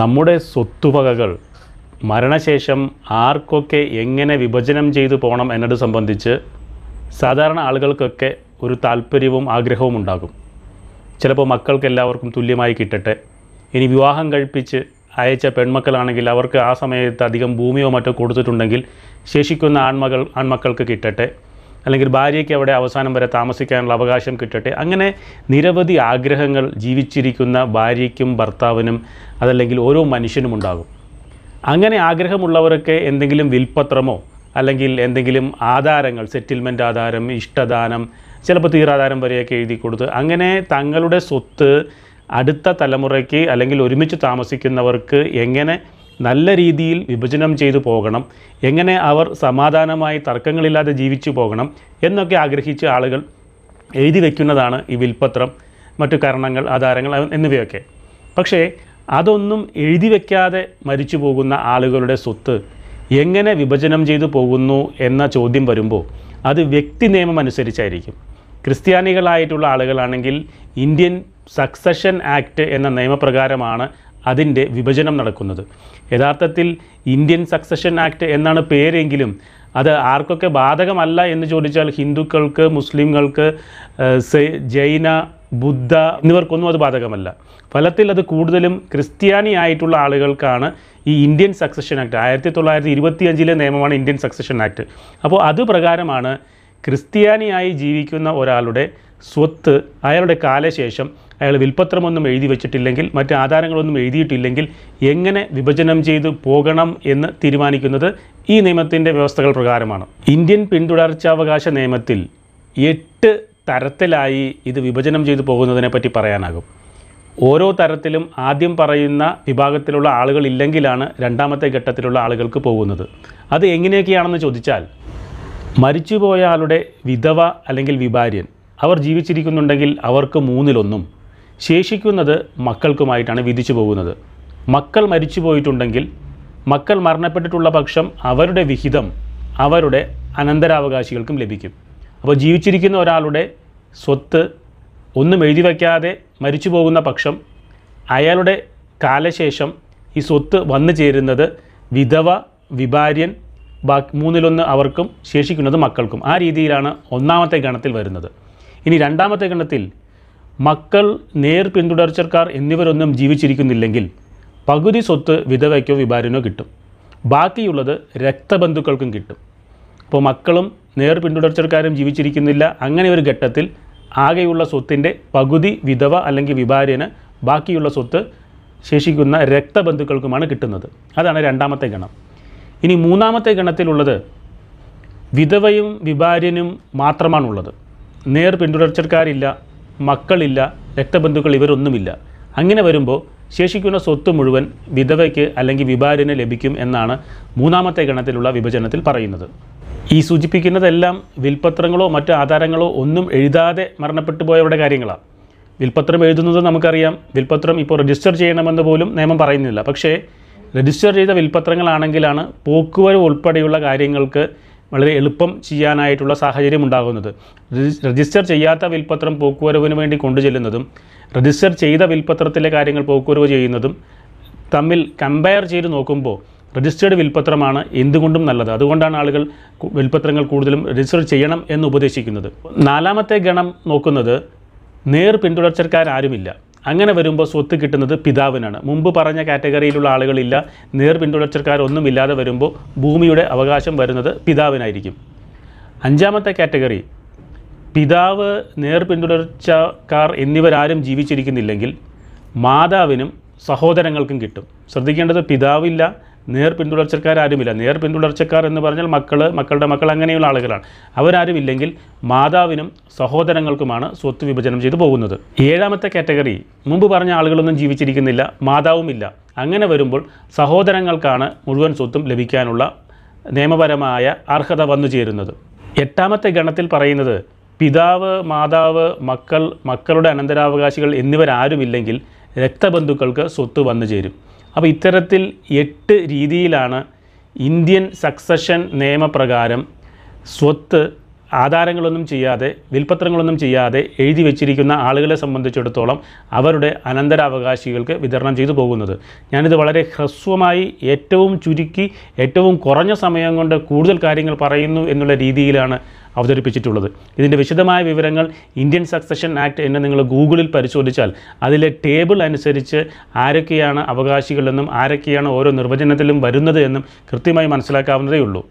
നമ്മുടെ സ്വത്തുവകകൾ മരണശേഷം ആർക്കൊക്കെ എങ്ങനെ വിഭജനം ചെയ്തു പോകണം എന്നത് സംബന്ധിച്ച് സാധാരണ ആളുകൾക്കൊക്കെ ഒരു താല്പര്യവും ആഗ്രഹവും ഉണ്ടാകും ചിലപ്പോൾ മക്കൾക്ക് എല്ലാവർക്കും തുല്യമായി കിട്ടട്ടെ ഇനി വിവാഹം കഴിപ്പിച്ച് അയച്ച പെൺമക്കളാണെങ്കിൽ അവർക്ക് ആ സമയത്ത് അധികം ഭൂമിയോ മറ്റോ കൊടുത്തിട്ടുണ്ടെങ്കിൽ ശേഷിക്കുന്ന ആൺമകൾ ആൺമക്കൾക്ക് കിട്ടട്ടെ അല്ലെങ്കിൽ ഭാര്യയ്ക്ക് അവിടെ അവസാനം വരെ താമസിക്കാനുള്ള അവകാശം കിട്ടട്ടെ അങ്ങനെ നിരവധി ആഗ്രഹങ്ങൾ ജീവിച്ചിരിക്കുന്ന ഭാര്യയ്ക്കും ഭർത്താവിനും അതല്ലെങ്കിൽ ഓരോ മനുഷ്യനും ഉണ്ടാകും അങ്ങനെ ആഗ്രഹമുള്ളവരൊക്കെ എന്തെങ്കിലും വിൽപ്പത്രമോ അല്ലെങ്കിൽ എന്തെങ്കിലും ആധാരങ്ങൾ സെറ്റിൽമെൻറ്റ് ആധാരം ഇഷ്ടദാനം ചിലപ്പോൾ തീരാധാരം വരെയൊക്കെ എഴുതി കൊടുത്ത് അങ്ങനെ തങ്ങളുടെ സ്വത്ത് അടുത്ത തലമുറയ്ക്ക് അല്ലെങ്കിൽ ഒരുമിച്ച് താമസിക്കുന്നവർക്ക് എങ്ങനെ നല്ല രീതിയിൽ വിഭജനം ചെയ്തു പോകണം എങ്ങനെ അവർ സമാധാനമായി തർക്കങ്ങളില്ലാതെ ജീവിച്ചു പോകണം എന്നൊക്കെ ആഗ്രഹിച്ച് ആളുകൾ എഴുതി വയ്ക്കുന്നതാണ് ഈ വിൽപത്രം മറ്റു കാരണങ്ങൾ ആധാരങ്ങൾ എന്നിവയൊക്കെ പക്ഷേ അതൊന്നും എഴുതി വയ്ക്കാതെ മരിച്ചു പോകുന്ന ആളുകളുടെ സ്വത്ത് എങ്ങനെ വിഭജനം ചെയ്തു പോകുന്നു എന്ന ചോദ്യം വരുമ്പോൾ അത് വ്യക്തി നിയമം അനുസരിച്ചായിരിക്കും ക്രിസ്ത്യാനികളായിട്ടുള്ള ആളുകളാണെങ്കിൽ ഇന്ത്യൻ സക്സഷൻ ആക്ട് എന്ന നിയമപ്രകാരമാണ് അതിൻ്റെ വിഭജനം നടക്കുന്നത് യഥാർത്ഥത്തിൽ ഇന്ത്യൻ സക്സഷൻ ആക്ട് എന്നാണ് പേരെങ്കിലും അത് ആർക്കൊക്കെ ബാധകമല്ല എന്ന് ചോദിച്ചാൽ ഹിന്ദുക്കൾക്ക് മുസ്ലിങ്ങൾക്ക് ജൈന ബുദ്ധ എന്നിവർക്കൊന്നും അത് ബാധകമല്ല ഫലത്തിൽ അത് കൂടുതലും ക്രിസ്ത്യാനി ആയിട്ടുള്ള ആളുകൾക്കാണ് ഈ ഇന്ത്യൻ സക്സഷൻ ആക്ട് ആയിരത്തി തൊള്ളായിരത്തി ഇരുപത്തിയഞ്ചിലെ നിയമമാണ് ഇന്ത്യൻ സക്സഷൻ ആക്ട് അപ്പോൾ അത് പ്രകാരമാണ് ക്രിസ്ത്യാനിയായി ജീവിക്കുന്ന ഒരാളുടെ സ്വത്ത് അയാളുടെ കാലശേഷം അയാൾ വിൽപ്പത്രമൊന്നും എഴുതി വെച്ചിട്ടില്ലെങ്കിൽ മറ്റ് ആധാരങ്ങളൊന്നും എഴുതിയിട്ടില്ലെങ്കിൽ എങ്ങനെ വിഭജനം ചെയ്തു പോകണം എന്ന് തീരുമാനിക്കുന്നത് ഈ നിയമത്തിൻ്റെ വ്യവസ്ഥകൾ പ്രകാരമാണ് ഇന്ത്യൻ പിന്തുടർച്ചാവകാശ നിയമത്തിൽ എട്ട് തരത്തിലായി ഇത് വിഭജനം ചെയ്തു പോകുന്നതിനെ പറ്റി പറയാനാകും ഓരോ തരത്തിലും ആദ്യം പറയുന്ന വിഭാഗത്തിലുള്ള ആളുകൾ ഇല്ലെങ്കിലാണ് രണ്ടാമത്തെ ഘട്ടത്തിലുള്ള ആളുകൾക്ക് പോകുന്നത് അത് എങ്ങനെയൊക്കെയാണെന്ന് ചോദിച്ചാൽ മരിച്ചുപോയ ആളുടെ വിധവ അല്ലെങ്കിൽ വിഭാര്യൻ അവർ ജീവിച്ചിരിക്കുന്നുണ്ടെങ്കിൽ അവർക്ക് മൂന്നിലൊന്നും ശേഷിക്കുന്നത് മക്കൾക്കുമായിട്ടാണ് വിധിച്ചു പോകുന്നത് മക്കൾ മരിച്ചു പോയിട്ടുണ്ടെങ്കിൽ മക്കൾ മരണപ്പെട്ടിട്ടുള്ള പക്ഷം അവരുടെ വിഹിതം അവരുടെ അനന്തരാവകാശികൾക്കും ലഭിക്കും അപ്പോൾ ജീവിച്ചിരിക്കുന്ന ഒരാളുടെ സ്വത്ത് ഒന്നും എഴുതി വയ്ക്കാതെ മരിച്ചു പോകുന്ന പക്ഷം അയാളുടെ കാലശേഷം ഈ സ്വത്ത് വന്നു ചേരുന്നത് വിധവ വിഭാര്യൻ ബാക്കി മൂന്നിലൊന്ന് അവർക്കും ശേഷിക്കുന്നത് മക്കൾക്കും ആ രീതിയിലാണ് ഒന്നാമത്തെ ഗണത്തിൽ വരുന്നത് ഇനി രണ്ടാമത്തെ ഗണത്തിൽ മക്കൾ നേർ പിന്തുടർച്ചക്കാർ എന്നിവരൊന്നും ജീവിച്ചിരിക്കുന്നില്ലെങ്കിൽ പകുതി സ്വത്ത് വിധവയ്ക്കോ വിഭാരനോ കിട്ടും ബാക്കിയുള്ളത് രക്തബന്ധുക്കൾക്കും കിട്ടും അപ്പോൾ മക്കളും നേർ പിന്തുടർച്ചക്കാരും ജീവിച്ചിരിക്കുന്നില്ല അങ്ങനെ ഒരു ഘട്ടത്തിൽ ആകെയുള്ള സ്വത്തിൻ്റെ പകുതി വിധവ അല്ലെങ്കിൽ വിഭാര്യന് ബാക്കിയുള്ള സ്വത്ത് ശേഷിക്കുന്ന രക്തബന്ധുക്കൾക്കുമാണ് കിട്ടുന്നത് അതാണ് രണ്ടാമത്തെ ഗണം ഇനി മൂന്നാമത്തെ ഗണത്തിലുള്ളത് വിധവയും വിഭാര്യനും മാത്രമാണുള്ളത് നേർ പിന്തുടർച്ചക്കാരില്ല മക്കളില്ല രക്തബന്ധുക്കൾ ഇവരൊന്നുമില്ല അങ്ങനെ വരുമ്പോൾ ശേഷിക്കുന്ന സ്വത്ത് മുഴുവൻ വിധവയ്ക്ക് അല്ലെങ്കിൽ വിഭാരിന് ലഭിക്കും എന്നാണ് മൂന്നാമത്തെ ഗണത്തിലുള്ള വിഭജനത്തിൽ പറയുന്നത് ഈ സൂചിപ്പിക്കുന്നതെല്ലാം വിൽപത്രങ്ങളോ മറ്റു ആധാരങ്ങളോ ഒന്നും എഴുതാതെ മരണപ്പെട്ടു പോയവരുടെ കാര്യങ്ങളാണ് വിൽപത്രം എഴുതുന്നത് നമുക്കറിയാം വിൽപത്രം ഇപ്പോൾ രജിസ്റ്റർ ചെയ്യണമെന്ന് പോലും നിയമം പറയുന്നില്ല പക്ഷേ രജിസ്റ്റർ ചെയ്ത വിൽപത്രങ്ങളാണെങ്കിലാണ് പോക്കുവരവ് ഉൾപ്പെടെയുള്ള കാര്യങ്ങൾക്ക് വളരെ എളുപ്പം ചെയ്യാനായിട്ടുള്ള സാഹചര്യം ഉണ്ടാകുന്നത് രജിസ്റ്റർ ചെയ്യാത്ത വിൽപ്പത്രം പോക്കുവരവിന് വേണ്ടി കൊണ്ടുചെല്ലുന്നതും രജിസ്റ്റർ ചെയ്ത വിൽപ്പത്രത്തിലെ കാര്യങ്ങൾ പോക്കുവരവ് ചെയ്യുന്നതും തമ്മിൽ കമ്പയർ ചെയ്ത് നോക്കുമ്പോൾ രജിസ്റ്റേർഡ് വിൽപ്പത്രമാണ് എന്തുകൊണ്ടും നല്ലത് അതുകൊണ്ടാണ് ആളുകൾ വിൽപ്പത്രങ്ങൾ കൂടുതലും രജിസ്റ്റർ ചെയ്യണം എന്ന് ഉപദേശിക്കുന്നത് നാലാമത്തെ ഗണം നോക്കുന്നത് നേർ ഇല്ല അങ്ങനെ വരുമ്പോൾ സ്വത്ത് കിട്ടുന്നത് പിതാവിനാണ് മുമ്പ് പറഞ്ഞ കാറ്റഗറിയിലുള്ള ആളുകളില്ല നേർ ഇല്ലാതെ വരുമ്പോൾ ഭൂമിയുടെ അവകാശം വരുന്നത് പിതാവിനായിരിക്കും അഞ്ചാമത്തെ കാറ്റഗറി പിതാവ് നേർ പിന്തുടർച്ചക്കാർ എന്നിവരാരും ജീവിച്ചിരിക്കുന്നില്ലെങ്കിൽ മാതാവിനും സഹോദരങ്ങൾക്കും കിട്ടും ശ്രദ്ധിക്കേണ്ടത് പിതാവില്ല നേർ പിന്തുടർച്ചക്കാരാരുമില്ല നേർ പിന്തുടർച്ചക്കാർ എന്ന് പറഞ്ഞാൽ മക്കൾ മക്കളുടെ മക്കൾ അങ്ങനെയുള്ള ആളുകളാണ് അവരാരുമില്ലെങ്കിൽ മാതാവിനും സഹോദരങ്ങൾക്കുമാണ് സ്വത്ത് വിഭജനം ചെയ്തു പോകുന്നത് ഏഴാമത്തെ കാറ്റഗറി മുമ്പ് പറഞ്ഞ ആളുകളൊന്നും ജീവിച്ചിരിക്കുന്നില്ല മാതാവുമില്ല അങ്ങനെ വരുമ്പോൾ സഹോദരങ്ങൾക്കാണ് മുഴുവൻ സ്വത്തും ലഭിക്കാനുള്ള നിയമപരമായ അർഹത വന്നു ചേരുന്നത് എട്ടാമത്തെ ഗണത്തിൽ പറയുന്നത് പിതാവ് മാതാവ് മക്കൾ മക്കളുടെ അനന്തരാവകാശികൾ എന്നിവരാരുമില്ലെങ്കിൽ രക്തബന്ധുക്കൾക്ക് സ്വത്ത് വന്നു ചേരും അപ്പോൾ ഇത്തരത്തിൽ എട്ട് രീതിയിലാണ് ഇന്ത്യൻ സക്സഷൻ നിയമപ്രകാരം സ്വത്ത് ആധാരങ്ങളൊന്നും ചെയ്യാതെ വിൽപ്പത്രങ്ങളൊന്നും ചെയ്യാതെ എഴുതി വെച്ചിരിക്കുന്ന ആളുകളെ സംബന്ധിച്ചിടത്തോളം അവരുടെ അനന്തരാവകാശികൾക്ക് വിതരണം ചെയ്തു പോകുന്നത് ഞാനിത് വളരെ ഹ്രസ്വമായി ഏറ്റവും ചുരുക്കി ഏറ്റവും കുറഞ്ഞ സമയം കൊണ്ട് കൂടുതൽ കാര്യങ്ങൾ പറയുന്നു എന്നുള്ള രീതിയിലാണ് അവതരിപ്പിച്ചിട്ടുള്ളത് ഇതിൻ്റെ വിശദമായ വിവരങ്ങൾ ഇന്ത്യൻ സക്സഷൻ ആക്ട് എന്ന് നിങ്ങൾ ഗൂഗിളിൽ പരിശോധിച്ചാൽ അതിലെ ടേബിൾ അനുസരിച്ച് ആരൊക്കെയാണ് അവകാശികളെന്നും ആരൊക്കെയാണ് ഓരോ നിർവചനത്തിലും വരുന്നത് എന്നും കൃത്യമായി മനസ്സിലാക്കാവുന്നതേ ഉള്ളൂ